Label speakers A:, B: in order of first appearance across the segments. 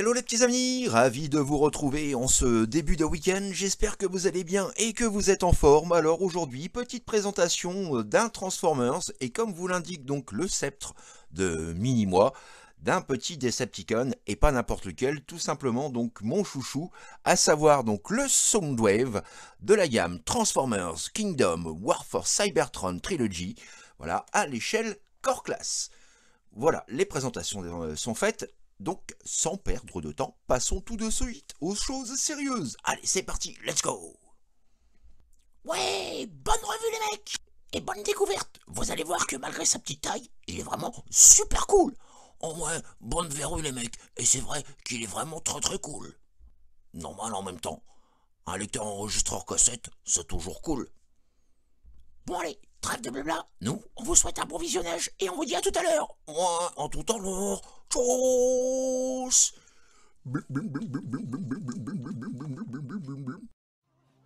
A: Hello les petits amis, ravi de vous retrouver en ce début de week-end, j'espère que vous allez bien et que vous êtes en forme. Alors aujourd'hui, petite présentation euh, d'un Transformers et comme vous l'indique donc le sceptre de Mini-Moi, d'un petit Decepticon et pas n'importe lequel, tout simplement donc mon chouchou, à savoir donc le Soundwave de la gamme Transformers Kingdom War for Cybertron Trilogy, voilà, à l'échelle Core Class. Voilà, les présentations euh, sont faites donc, sans perdre de temps, passons tout de suite aux choses sérieuses. Allez, c'est parti, let's go Ouais, bonne revue les mecs Et bonne découverte Vous allez voir que malgré sa petite taille, il est vraiment super cool Oh ouais, bonne verrue les mecs, et c'est vrai qu'il est vraiment très très cool. Normal en même temps, un lecteur enregistreur cassette, c'est toujours cool. Bon allez, Trêve de blabla, nous, on vous souhaite un bon visionnage et on vous dit à tout à l'heure. en tout temps lourd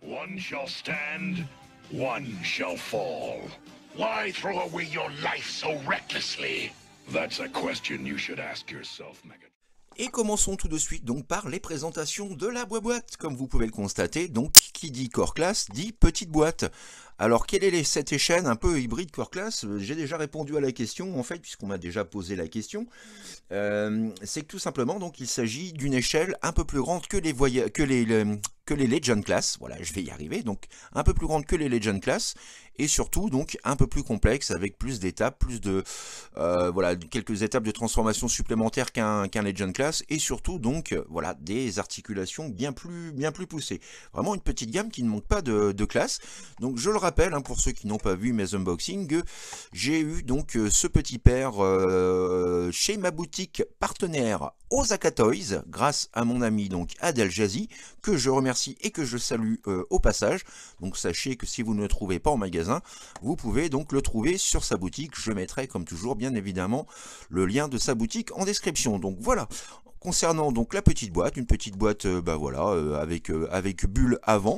A: One shall stand, one shall fall. Why throw away your life so recklessly? That's a question you should ask yourself, Et commençons tout de suite donc par les présentations de la boîte, comme vous pouvez le constater. Donc, qui dit corps classe dit petite boîte. Alors, quelle est cette échelle un peu hybride core class J'ai déjà répondu à la question, en fait, puisqu'on m'a déjà posé la question. Euh, c'est que tout simplement, donc, il s'agit d'une échelle un peu plus grande que les, que les, que les Legend Class. Voilà, je vais y arriver. Donc, un peu plus grande que les Legend Class. Et surtout, donc, un peu plus complexe, avec plus d'étapes, plus de... Euh, voilà, quelques étapes de transformation supplémentaires qu'un qu'un Legend Class. Et surtout, donc, euh, voilà, des articulations bien plus, bien plus poussées. Vraiment une petite gamme qui ne manque pas de, de classe. Donc, je le Hein, pour ceux qui n'ont pas vu mes unboxings, j'ai eu donc euh, ce petit père euh, chez ma boutique partenaire aux Toys, grâce à mon ami donc Adel Jazzy, que je remercie et que je salue euh, au passage. Donc sachez que si vous ne le trouvez pas en magasin, vous pouvez donc le trouver sur sa boutique. Je mettrai comme toujours bien évidemment le lien de sa boutique en description. Donc voilà, concernant donc la petite boîte, une petite boîte bah voilà, avec, avec bulle avant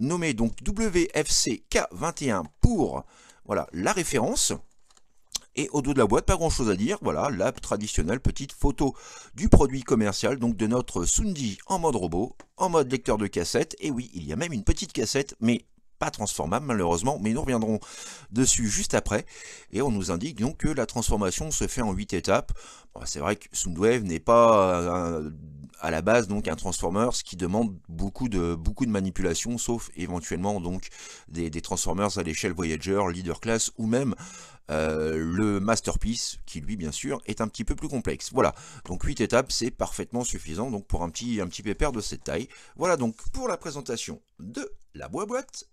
A: nommé donc WFCK21 pour voilà, la référence. Et au dos de la boîte, pas grand chose à dire. Voilà, la traditionnelle petite photo du produit commercial, donc de notre Sundi en mode robot, en mode lecteur de cassette. Et oui, il y a même une petite cassette, mais pas transformable malheureusement, mais nous reviendrons dessus juste après. Et on nous indique donc que la transformation se fait en 8 étapes. c'est vrai que Soundwave n'est pas à la base donc un transformer, ce qui demande beaucoup de beaucoup de manipulation, sauf éventuellement donc des, transformers à l'échelle Voyager, Leader Class ou même euh, le Masterpiece, qui lui bien sûr est un petit peu plus complexe. Voilà, donc 8 étapes c'est parfaitement suffisant donc pour un petit, un petit pépère de cette taille. Voilà donc pour la présentation de la boîte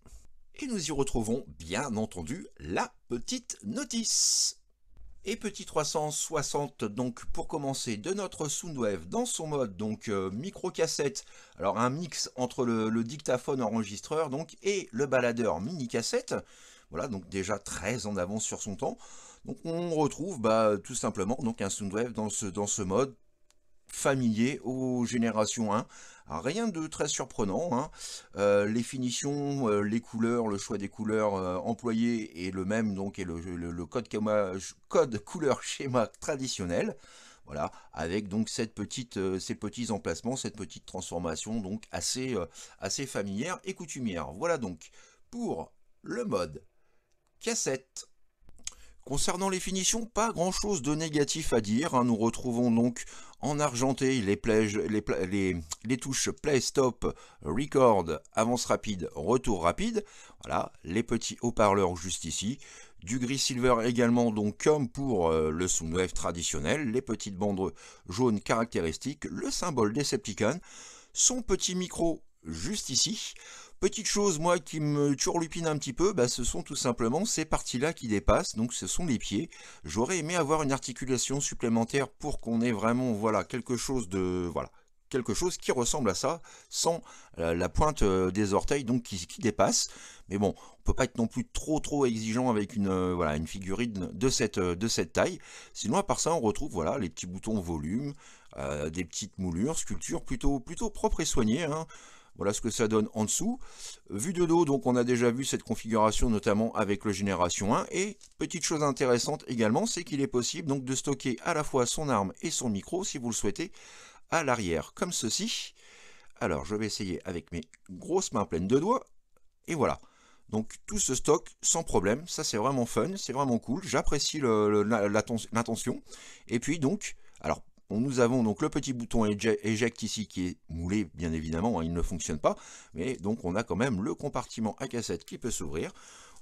A: et nous y retrouvons bien entendu la petite notice. Et petit 360 donc pour commencer de notre Soundwave dans son mode donc euh, micro cassette, alors un mix entre le, dictaphone enregistreur donc et le baladeur mini cassette, voilà donc déjà très en avance sur son temps. Donc on retrouve bah, tout simplement donc un Soundwave dans ce, dans ce mode familier aux générations 1. Ah, rien de très surprenant, hein. euh, les finitions, euh, les couleurs, le choix des couleurs euh, employées est le même, donc et le, le, code, code couleur schéma traditionnel voilà, avec donc cette petite, ces petits emplacements, cette petite transformation donc assez, assez familière et coutumière. Voilà donc pour le mode cassette. Concernant les finitions, pas grand chose de négatif à dire. Hein. Nous retrouvons donc en argenté les, touches play, stop, record, avance rapide, retour rapide. Voilà, les petits haut-parleurs juste ici. Du gris silver également, donc comme pour euh, le Soundwave traditionnel, les petites bandes jaunes caractéristiques, le symbole des Decepticon, son petit micro juste ici. Petite chose, moi, qui me turlupine un petit peu, bah, ce sont tout simplement ces parties-là qui dépassent, donc ce sont les pieds. J'aurais aimé avoir une articulation supplémentaire pour qu'on ait vraiment, voilà, quelque chose de... voilà quelque chose qui ressemble à ça, sans euh, la pointe euh, des orteils donc qui, dépasse. Mais bon, on peut pas être non plus trop trop exigeant avec une euh, voilà une figurine de cette de cette taille. Sinon à part ça, on retrouve voilà les petits boutons volume, des petites moulures, sculptures plutôt plutôt propres et soignées. Hein. Voilà ce que ça donne en dessous. Vu de dos, donc on a déjà vu cette configuration notamment avec le Génération 1. Et petite chose intéressante également, c'est qu'il est possible donc de stocker à la fois son arme et son micro si vous le souhaitez à l'arrière comme ceci. Alors je vais essayer avec mes grosses mains pleines de doigts. Et voilà. Donc tout se stocke sans problème, ça c'est vraiment fun, c'est vraiment cool, j'apprécie l'intention. Et puis donc nous avons donc le petit bouton éjecte ici qui est moulé, bien évidemment, hein, il ne fonctionne pas, mais donc on a quand même le compartiment à cassette qui peut s'ouvrir.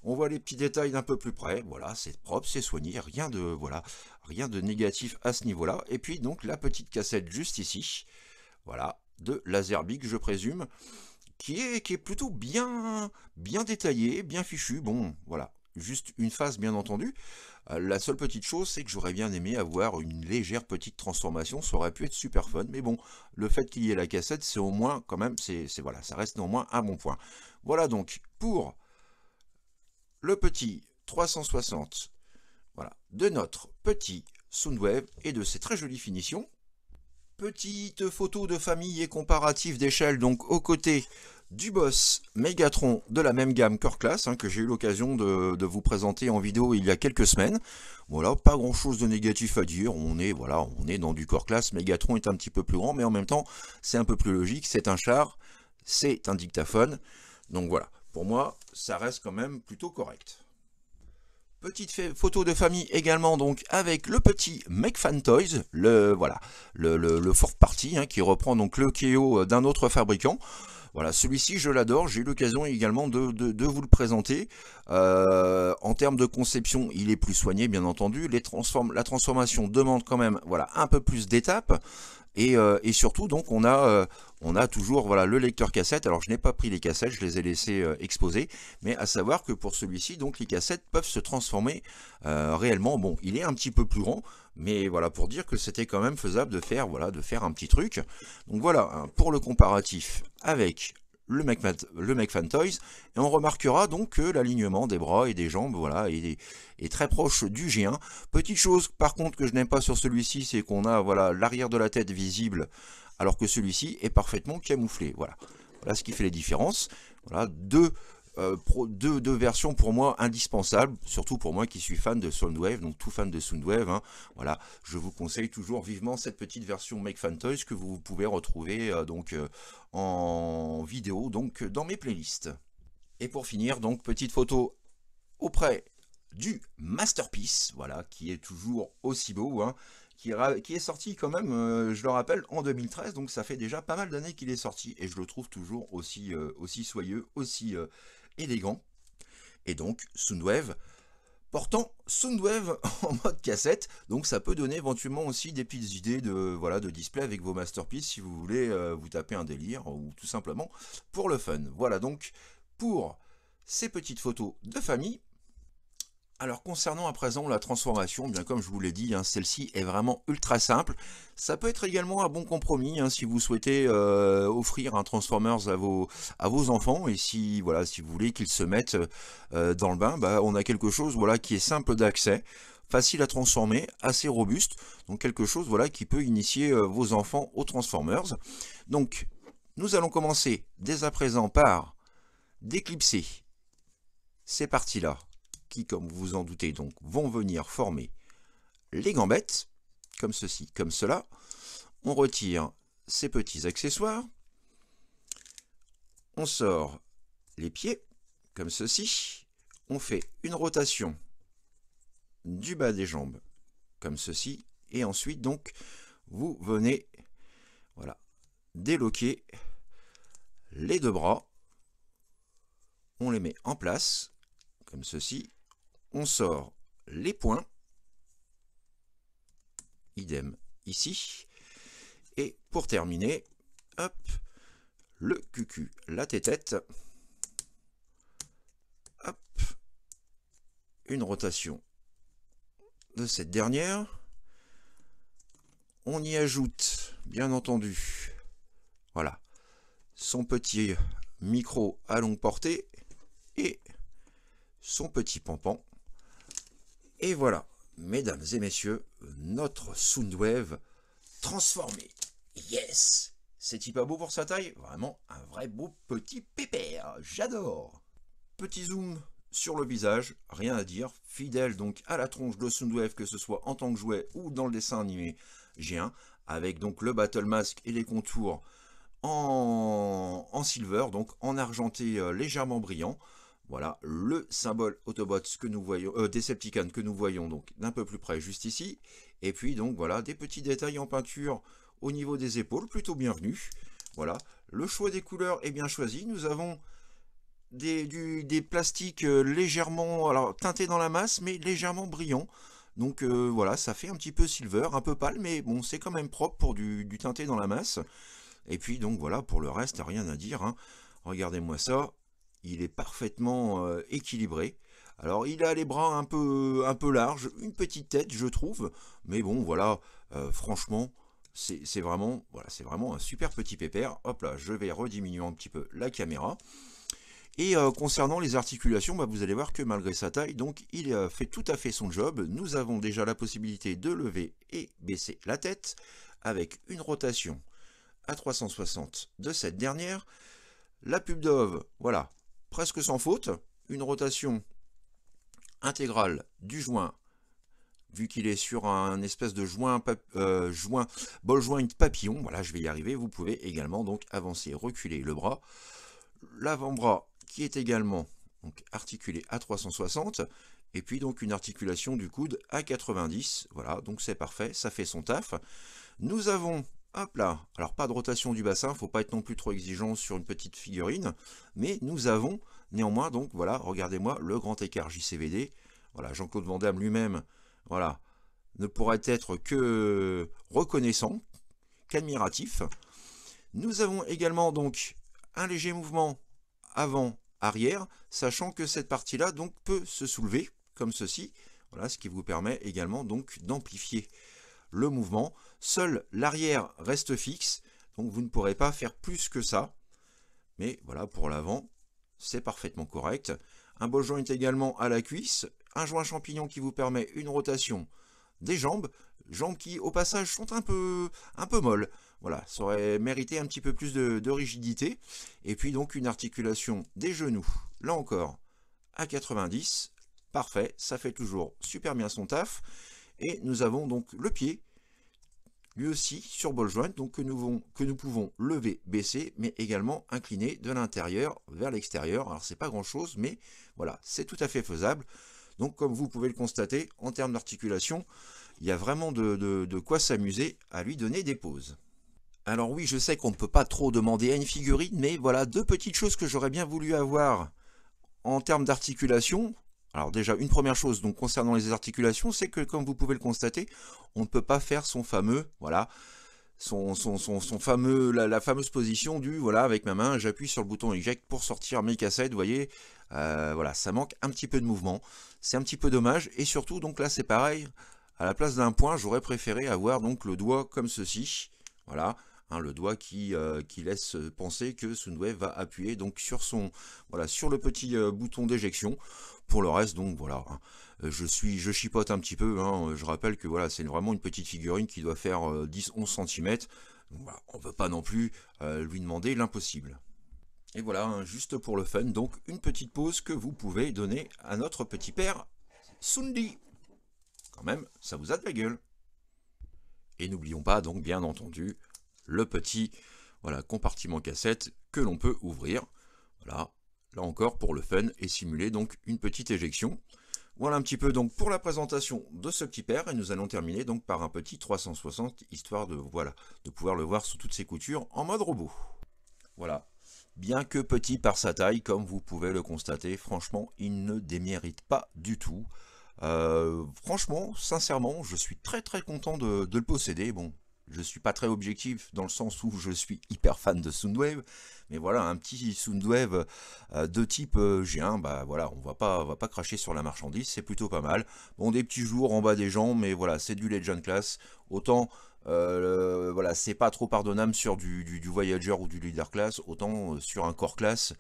A: On voit les petits détails d'un peu plus près, voilà, c'est propre, c'est soigné, rien de, voilà, rien de négatif à ce niveau-là. Et puis donc la petite cassette juste ici, voilà, de l'azerbique je présume, qui est, qui est plutôt bien, bien détaillée, bien fichue, bon, voilà, juste une phase bien entendu. Euh, la seule petite chose, c'est que j'aurais bien aimé avoir une légère petite transformation, ça aurait pu être super fun, mais bon, le fait qu'il y ait la cassette, c'est au moins, quand même, c'est voilà, ça reste néanmoins un bon point. Voilà donc pour le petit 360, voilà, de notre petit Soundwave et de ses très jolies finitions. Petite photo de famille et comparatif d'échelle, donc aux côtés du boss Megatron de la même gamme Core Class hein, que j'ai eu l'occasion de, vous présenter en vidéo il y a quelques semaines. Voilà, pas grand chose de négatif à dire, on est voilà, on est dans du Core Class, Megatron est un petit peu plus grand mais en même temps c'est un peu plus logique, c'est un char, c'est un dictaphone, donc voilà, pour moi ça reste quand même plutôt correct. Petite photo de famille également donc avec le petit McFan Toys, le voilà, le, party hein, qui reprend donc le KO d'un autre fabricant. Voilà, celui-ci, je l'adore. J'ai eu l'occasion également de, de, vous le présenter. Euh, en termes de conception, il est plus soigné, bien entendu. Les la transformation demande quand même voilà, un peu plus d'étapes. Euh, et, surtout, donc, on a, euh, on a toujours voilà, le lecteur cassette. Alors, je n'ai pas pris les cassettes, je les ai laissées euh, exposer. Mais à savoir que pour celui-ci, donc, les cassettes peuvent se transformer réellement. Bon, il est un petit peu plus grand, mais voilà, pour dire que c'était quand même faisable de faire, voilà, de faire un petit truc. Donc voilà, hein, pour le comparatif avec le mec, le Et on remarquera donc que l'alignement des bras et des jambes voilà, est, est très proche du G1. Petite chose par contre que je n'aime pas sur celui-ci, c'est qu'on a voilà l'arrière de la tête visible, alors que celui-ci est parfaitement camouflé. Voilà. voilà ce qui fait les différences. Voilà, deux euh, deux, deux, versions pour moi indispensables, surtout pour moi qui suis fan de Soundwave, donc tout fan de Soundwave. Hein. voilà, je vous conseille toujours vivement cette petite version Make Fan Toys que vous pouvez retrouver euh, donc euh, en vidéo donc dans mes playlists. Et pour finir, donc petite photo auprès du Masterpiece, voilà, qui est toujours aussi beau, hein, qui, qui, est sorti quand même, je le rappelle, en 2013, donc ça fait déjà pas mal d'années qu'il est sorti, et je le trouve toujours aussi, aussi soyeux, aussi élégant. Et donc, Soundwave portant Soundwave en mode cassette. Donc ça peut donner éventuellement aussi des petites idées de, voilà, de display avec vos masterpieces si vous voulez euh, vous taper un délire ou tout simplement pour le fun. Voilà donc pour ces petites photos de famille. Alors concernant à présent la transformation, bien comme je vous l'ai dit, hein, celle-ci est vraiment ultra simple. Ça peut être également un bon compromis hein, si vous souhaitez euh, offrir un Transformers à vos, enfants et si voilà si vous voulez qu'ils se mettent euh, dans le bain, bah, on a quelque chose voilà qui est simple d'accès facile à transformer, assez robuste, donc quelque chose voilà qui peut initier euh, vos enfants aux Transformers. Donc nous allons commencer dès à présent par déclipser. ces parties là qui, comme vous vous en doutez donc, vont venir former les gambettes, comme ceci, comme cela. On retire ces petits accessoires. On sort les pieds, comme ceci. On fait une rotation du bas des jambes, comme ceci. Et ensuite, donc, vous venez, voilà, déloquer les deux bras. On les met en place, comme ceci on sort les points, idem ici, et pour terminer, hop, le cucu, la tête hop, une rotation de cette dernière, on y ajoute, bien entendu, voilà, son petit micro à longue portée et son petit pampan et voilà, mesdames et messieurs, notre Soundwave transformé. Yes C'est-il pas beau pour sa taille Vraiment un vrai beau petit pépère, j'adore Petit zoom sur le visage, rien à dire, fidèle donc à la tronche de Soundwave que ce soit en tant que jouet ou dans le dessin animé G1, avec donc le Battle Mask et les contours en, en silver, donc en argenté euh, légèrement brillant. Voilà le symbole Autobots que nous voyons, euh, Decepticon que nous voyons donc d'un peu plus près juste ici. Et puis donc voilà des petits détails en peinture au niveau des épaules, plutôt bienvenus. Voilà, le choix des couleurs est bien choisi. Nous avons des, plastiques euh, légèrement, alors teintés dans la masse, mais légèrement brillants. Donc euh, voilà, ça fait un petit peu silver, un peu pâle, mais bon, c'est quand même propre pour du, teinté dans la masse. Et puis donc voilà, pour le reste, rien à dire. Hein. Regardez-moi ça, il est parfaitement euh, équilibré. Alors il a les bras un peu, un peu larges, une petite tête je trouve, mais bon voilà, euh, franchement c'est vraiment, voilà, vraiment un super petit pépère. Hop là, je vais rediminuer un petit peu la caméra. Et euh, concernant les articulations, bah, vous allez voir que malgré sa taille, donc il fait tout à fait son job. Nous avons déjà la possibilité de lever et baisser la tête avec une rotation à 360 de cette dernière. La pub d'ove, voilà, presque sans faute, une rotation intégrale du joint, vu qu'il est sur un espèce de joint, euh, joint, joint papillon, voilà, je vais y arriver, vous pouvez également donc avancer, reculer le bras, l'avant-bras qui est également donc, articulé à 360, et puis donc une articulation du coude à 90, voilà, donc c'est parfait, ça fait son taf. Nous avons Hop là, alors pas de rotation du bassin, il faut pas être non plus trop exigeant sur une petite figurine, mais nous avons néanmoins, donc voilà, regardez-moi, le grand écart JCVD, voilà, Jean-Claude Van Damme lui-même, voilà, ne pourrait être que reconnaissant, qu'admiratif. Nous avons également donc un léger mouvement avant-arrière, sachant que cette partie-là donc peut se soulever, comme ceci, voilà, ce qui vous permet également donc d'amplifier le mouvement, Seul l'arrière reste fixe, donc vous ne pourrez pas faire plus que ça. Mais voilà, pour l'avant, c'est parfaitement correct. Un beau joint également à la cuisse, un joint champignon qui vous permet une rotation des jambes, jambes qui au passage sont un peu, un peu molles. Voilà, ça aurait mérité un petit peu plus de rigidité. Et puis donc une articulation des genoux, là encore, à 90. Parfait, ça fait toujours super bien son taf. Et nous avons donc le pied lui aussi sur ball joint, donc que nous, vont, que nous pouvons lever, baisser, mais également incliner de l'intérieur vers l'extérieur. Alors c'est pas grand chose, mais voilà, c'est tout à fait faisable. Donc comme vous pouvez le constater, en termes d'articulation, il y a vraiment de, de quoi s'amuser à lui donner des pauses. Alors oui, je sais qu'on ne peut pas trop demander à une figurine, mais voilà deux petites choses que j'aurais bien voulu avoir en termes d'articulation, alors déjà, une première chose donc concernant les articulations, c'est que comme vous pouvez le constater, on ne peut pas faire son fameux, voilà, son, son, son, fameux, la, fameuse position du, voilà, avec ma main, j'appuie sur le bouton eject pour sortir mes cassettes, vous voyez, euh, voilà, ça manque un petit peu de mouvement, c'est un petit peu dommage, et surtout, donc là c'est pareil, à la place d'un point, j'aurais préféré avoir donc le doigt comme ceci, voilà, Hein, le doigt euh, qui, laisse penser que Sunwave va appuyer donc sur son voilà sur le petit euh, bouton d'éjection. Pour le reste, donc voilà, hein. euh, je suis je chipote un petit peu. Hein. je rappelle que voilà, c'est vraiment une petite figurine qui doit faire 10-11 cm. on ne peut pas non plus lui demander l'impossible. Et voilà, juste pour le fun, donc une petite pause que vous pouvez donner à notre petit père Sundi. Quand même, ça vous a de la gueule. Et n'oublions pas donc bien entendu le petit voilà, compartiment cassette que l'on peut ouvrir. Voilà, là encore pour le fun et simuler donc une petite éjection. Voilà un petit peu donc pour la présentation de ce petit père et nous allons terminer donc par un petit 360 histoire de voilà de pouvoir le voir sous toutes ses coutures en mode robot. Voilà. Bien que petit par sa taille, comme vous pouvez le constater, franchement, il ne démérite pas du tout. Euh, franchement, sincèrement, je suis très très content de, de le posséder. Bon, je suis pas très objectif dans le sens où je suis hyper fan de Soundwave, mais voilà, un petit Soundwave euh, de type euh, G1, bah voilà, on va pas, va pas cracher sur la marchandise, c'est plutôt pas mal. Bon, des petits jours en bas des gens, mais voilà, c'est du Legend Class, autant... Euh, voilà, c'est pas trop pardonnable sur du, Voyager ou du Leader Class, autant sur un Core Class,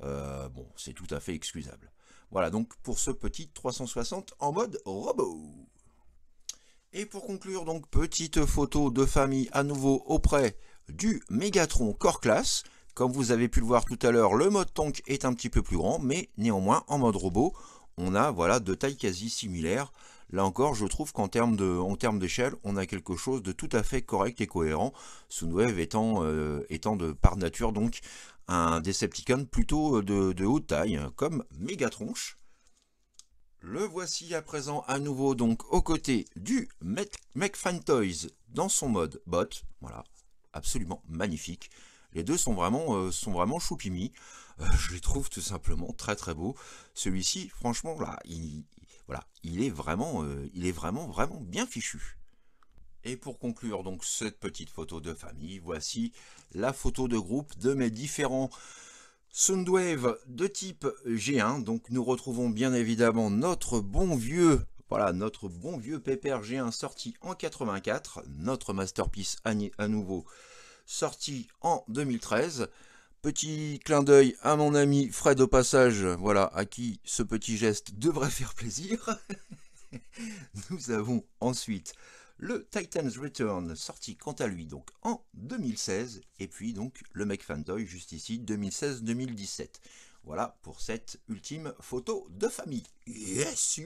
A: bon, c'est tout à fait excusable. Voilà donc pour ce petit 360 en mode robot. Et pour conclure, donc petite photo de famille à nouveau auprès du Megatron Core Class. Comme vous avez pu le voir tout à l'heure, le mode tank est un petit peu plus grand, mais néanmoins en mode robot, on a voilà deux tailles quasi similaires. Là encore, je trouve qu'en termes d'échelle, on a quelque chose de tout à fait correct et cohérent, Soundwave étant, euh, étant de par nature donc un Decepticon plutôt euh, de, de haute taille, comme Megatronche. Le voici à présent à nouveau donc aux côtés du McFantoys dans son mode bot. Voilà, absolument magnifique. Les deux sont vraiment, euh, sont vraiment choupimi. Euh, je les trouve tout simplement très très beaux. Celui-ci, franchement, là, il, voilà, il est vraiment, euh, il est vraiment, vraiment bien fichu. Et pour conclure donc cette petite photo de famille, voici la photo de groupe de mes différents Soundwave de type G1, donc nous retrouvons bien évidemment notre bon vieux, voilà, notre bon vieux pépère G1 sorti en 84, notre masterpiece à, à nouveau sorti en 2013. Petit clin d'œil à mon ami Fred au passage, voilà, à qui ce petit geste devrait faire plaisir. nous avons ensuite le Titan's Return, sorti quant à lui donc en 2016, et puis donc le mec Fantoy juste ici 2016-2017. Voilà pour cette ultime photo de famille. Yes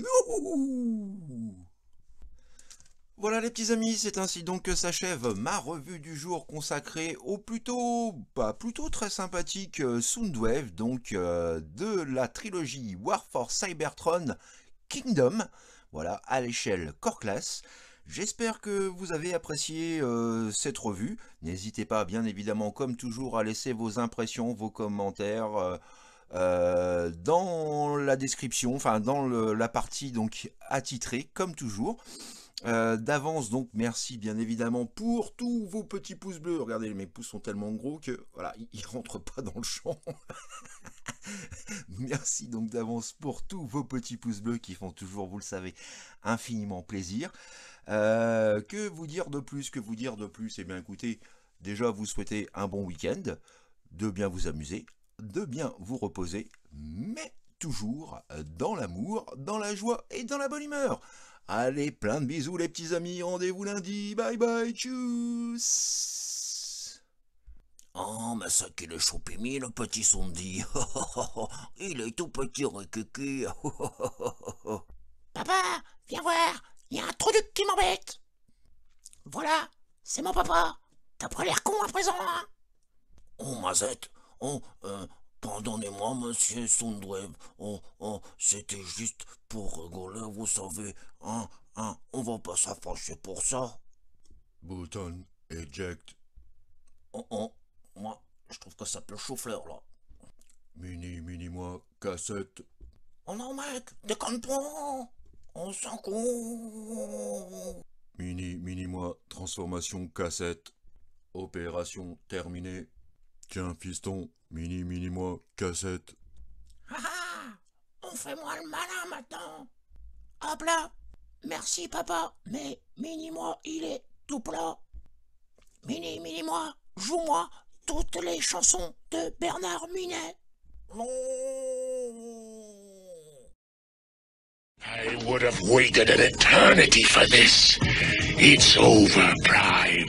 A: voilà les petits amis, c'est ainsi donc que s'achève ma revue du jour consacrée au plutôt, pas plutôt très sympathique euh, Soundwave, donc euh, de la trilogie War for Cybertron Kingdom, voilà, à l'échelle Core Class. J'espère que vous avez apprécié euh, cette revue. N'hésitez pas, bien évidemment, comme toujours, à laisser vos impressions, vos commentaires... Euh, euh, dans la description, enfin dans la partie donc attitrée comme toujours. Euh, d'avance donc merci bien évidemment pour tous vos petits pouces bleus regardez mes pouces sont tellement gros que voilà ils rentrent pas dans le champ merci donc d'avance pour tous vos petits pouces bleus qui font toujours vous le savez infiniment plaisir euh, que vous dire de plus que vous dire de plus et eh bien écoutez déjà vous souhaitez un bon week-end de bien vous amuser de bien vous reposer mais toujours euh, dans l'amour dans la joie et dans la bonne humeur Allez, plein de bisous les petits amis, rendez-vous lundi, bye bye, tchuss Oh, mais ça qu'il est chopé, le petit Sondi. Oh, oh, oh, il est tout petit, Rikiki. Papa, viens voir, il y a un trou qui m'embête. Voilà, c'est mon papa. T'as pas l'air con à présent, hein Oh, Mazette, oh, euh, Pardonnez-moi, monsieur Sundweb. Oh, oh, c'était juste pour rigoler, vous savez. Hein, hein, on va pas s'approcher pour ça. Bouton, eject. Oh, oh, moi, je trouve que ça peut chauffer là. Mini, mini, moi, cassette. Oh non, mec, déconne-toi On s'en con Mini, mini, moi, transformation cassette. Opération terminée. Tiens, fiston, mini mini moi, cassette. Ah, ah On fait moi le malin maintenant Hop là Merci papa, mais mini moi, il est tout plat. Mini mini moi, joue-moi toutes les chansons de Bernard Minet. Oh. I would have waited an eternity for this. It's over, Prime.